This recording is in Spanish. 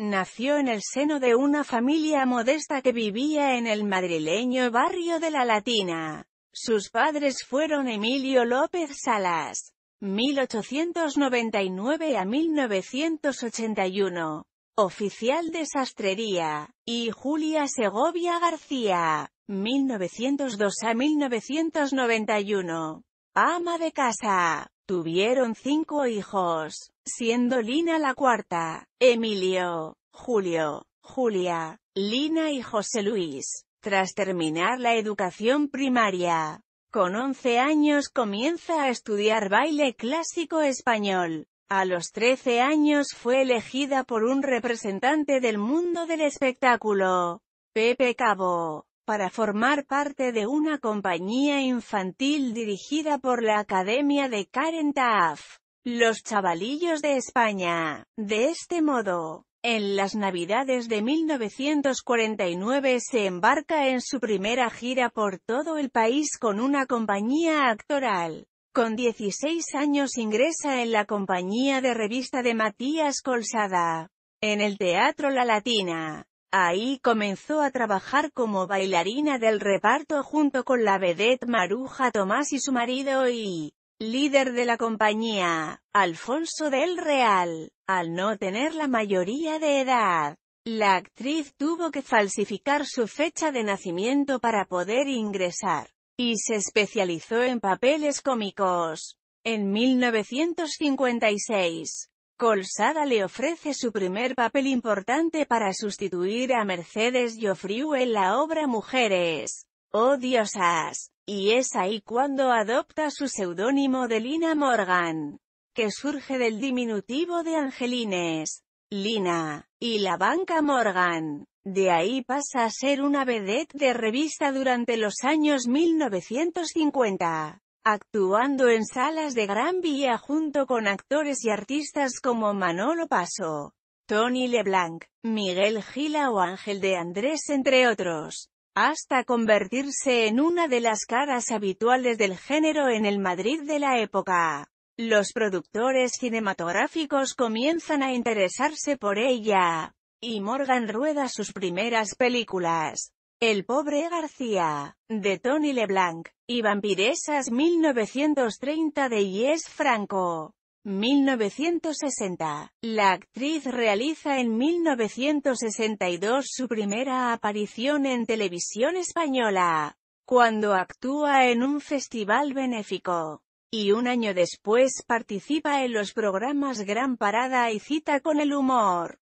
Nació en el seno de una familia modesta que vivía en el madrileño barrio de La Latina. Sus padres fueron Emilio López Salas, 1899 a 1981, oficial de sastrería, y Julia Segovia García, 1902 a 1991, ama de casa. Tuvieron cinco hijos, siendo Lina la cuarta, Emilio, Julio, Julia, Lina y José Luis. Tras terminar la educación primaria, con 11 años comienza a estudiar baile clásico español. A los 13 años fue elegida por un representante del mundo del espectáculo, Pepe Cabo, para formar parte de una compañía infantil dirigida por la Academia de Karen los chavalillos de España. De este modo, en las Navidades de 1949 se embarca en su primera gira por todo el país con una compañía actoral. Con 16 años ingresa en la compañía de revista de Matías Colsada, en el Teatro La Latina. Ahí comenzó a trabajar como bailarina del reparto junto con la vedette Maruja Tomás y su marido y líder de la compañía, Alfonso del Real. Al no tener la mayoría de edad, la actriz tuvo que falsificar su fecha de nacimiento para poder ingresar, y se especializó en papeles cómicos. En 1956, Colsada le ofrece su primer papel importante para sustituir a Mercedes Joffriu en la obra Mujeres Odiosas, y es ahí cuando adopta su seudónimo de Lina Morgan, que surge del diminutivo de Angelines, Lina, y la banca Morgan. De ahí pasa a ser una vedette de revista durante los años 1950 actuando en salas de Gran Vía junto con actores y artistas como Manolo Paso, Tony LeBlanc, Miguel Gila o Ángel de Andrés entre otros, hasta convertirse en una de las caras habituales del género en el Madrid de la época. Los productores cinematográficos comienzan a interesarse por ella, y Morgan rueda sus primeras películas. El pobre García, de Tony LeBlanc, y Vampiresas 1930 de Yes Franco. 1960. La actriz realiza en 1962 su primera aparición en televisión española, cuando actúa en un festival benéfico. Y un año después participa en los programas Gran Parada y Cita con el Humor.